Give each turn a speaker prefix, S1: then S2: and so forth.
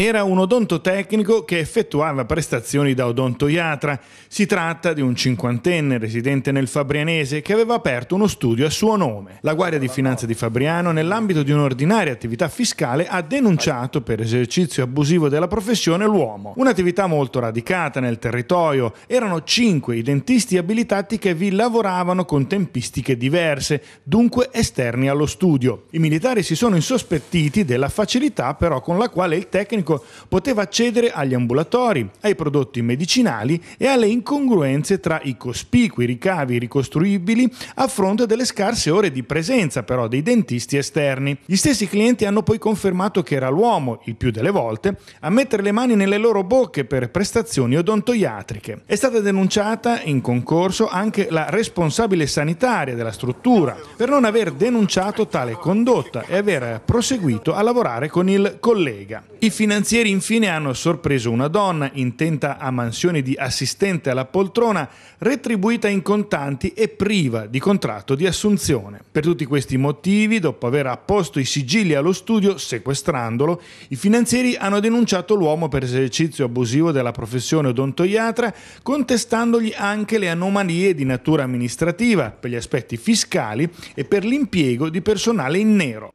S1: Era un odontotecnico che effettuava prestazioni da odontoiatra. Si tratta di un cinquantenne residente nel Fabrianese che aveva aperto uno studio a suo nome. La Guardia di Finanza di Fabriano, nell'ambito di un'ordinaria attività fiscale, ha denunciato per esercizio abusivo della professione l'uomo. Un'attività molto radicata nel territorio. Erano cinque i dentisti abilitati che vi lavoravano con tempistiche diverse, dunque esterni allo studio. I militari si sono insospettiti della facilità però con la quale il tecnico medico, poteva accedere agli ambulatori, ai prodotti medicinali e alle incongruenze tra i cospicui ricavi ricostruibili a fronte delle scarse ore di presenza però dei dentisti esterni. Gli stessi clienti hanno poi confermato che era l'uomo, il più delle volte, a mettere le mani nelle loro bocche per prestazioni odontoiatriche. È stata denunciata in concorso anche la responsabile sanitaria della struttura per non aver denunciato tale condotta e aver proseguito a lavorare con il collega. I finanziari finanzieri infine hanno sorpreso una donna intenta a mansioni di assistente alla poltrona, retribuita in contanti e priva di contratto di assunzione. Per tutti questi motivi, dopo aver apposto i sigilli allo studio sequestrandolo, i finanzieri hanno denunciato l'uomo per esercizio abusivo della professione odontoiatra, contestandogli anche le anomalie di natura amministrativa, per gli aspetti fiscali e per l'impiego di personale in nero.